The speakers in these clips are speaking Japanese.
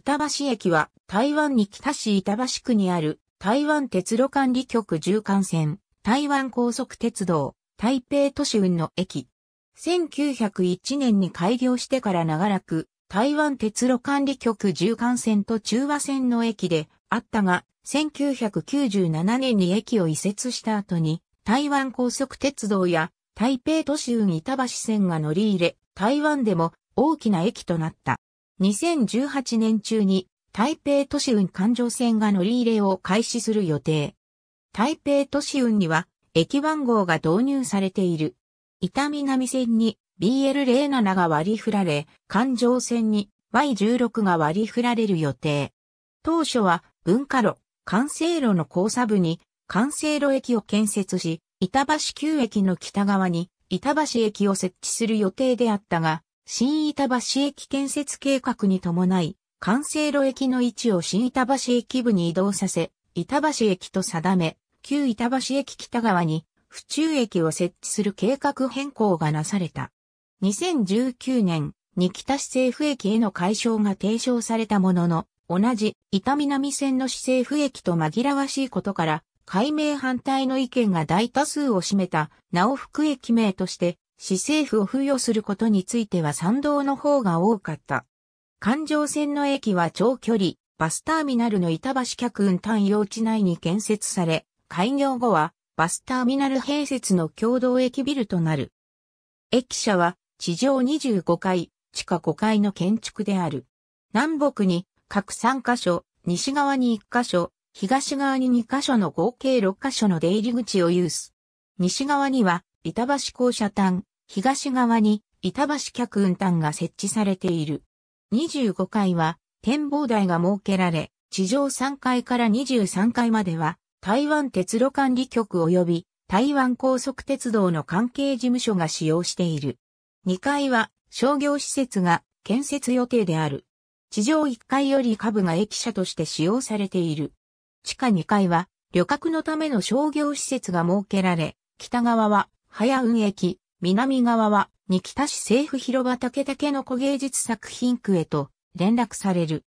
板橋駅は台湾に北市板橋区にある台湾鉄路管理局縦貫線、台湾高速鉄道、台北都市運の駅。1901年に開業してから長らく、台湾鉄路管理局縦貫線と中和線の駅であったが、1997年に駅を移設した後に、台湾高速鉄道や台北都市運板橋線が乗り入れ、台湾でも大きな駅となった。2018年中に台北都市運環状線が乗り入れを開始する予定。台北都市運には駅番号が導入されている。伊丹南線に BL07 が割り振られ、環状線に Y16 が割り振られる予定。当初は文化路、関西路の交差部に関西路駅を建設し、板橋旧駅の北側に板橋駅を設置する予定であったが、新板橋駅建設計画に伴い、関西路駅の位置を新板橋駅部に移動させ、板橋駅と定め、旧板橋駅北側に府中駅を設置する計画変更がなされた。2019年に北市政府駅への解消が提唱されたものの、同じ板南線の市政府駅と紛らわしいことから、改名反対の意見が大多数を占めた、直福駅名として、市政府を付与することについては賛同の方が多かった。環状線の駅は長距離、バスターミナルの板橋客運単用地内に建設され、開業後はバスターミナル併設の共同駅ビルとなる。駅舎は地上25階、地下5階の建築である。南北に各3カ所、西側に1カ所、東側に2カ所の合計6カ所の出入り口を有す。西側には板橋校舎端、東側に板橋客運端が設置されている。25階は展望台が設けられ、地上3階から23階までは台湾鉄路管理局及び台湾高速鉄道の関係事務所が使用している。2階は商業施設が建設予定である。地上1階より下部が駅舎として使用されている。地下2階は旅客のための商業施設が設けられ、北側は早雲駅、南側は、に北市政府広場竹竹の古芸術作品区へと連絡される。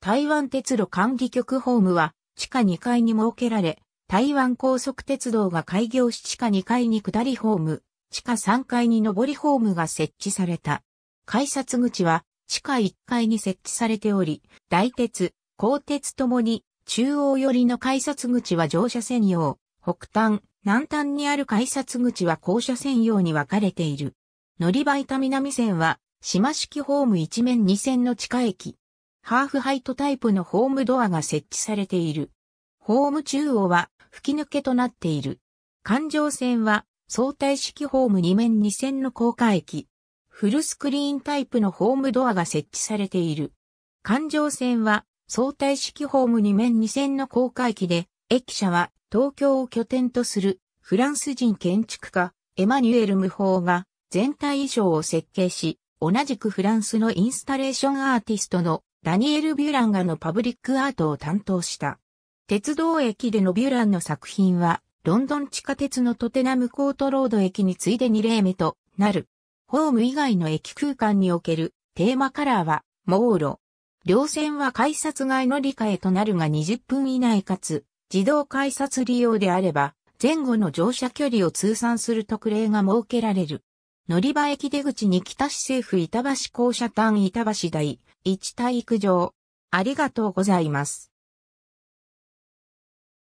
台湾鉄路管理局ホームは地下2階に設けられ、台湾高速鉄道が開業し地下2階に下りホーム、地下3階に上りホームが設置された。改札口は地下1階に設置されており、大鉄、鋼鉄ともに中央寄りの改札口は乗車専用、北端、南端にある改札口は校舎専用に分かれている。乗り場板南線は、島式ホーム一面二線の地下駅。ハーフハイトタイプのホームドアが設置されている。ホーム中央は吹き抜けとなっている。環状線は相対式ホーム2面2線の高架駅。フルスクリーンタイプのホームドアが設置されている。環状線は相対式ホーム2面2線の高架駅で、駅舎は東京を拠点とするフランス人建築家エマニュエル・ムホーが全体衣装を設計し、同じくフランスのインスタレーションアーティストのダニエル・ビュランがのパブリックアートを担当した。鉄道駅でのビュランの作品は、ロンドン地下鉄のトテナムコートロード駅に次いで2例目となる。ホーム以外の駅空間におけるテーマカラーは、モーロ。両線は改札外の理解となるが20分以内かつ、自動改札利用であれば、前後の乗車距離を通算する特例が設けられる。乗り場駅出口に北市政府板橋校舎端板橋台、一体育場。ありがとうございます。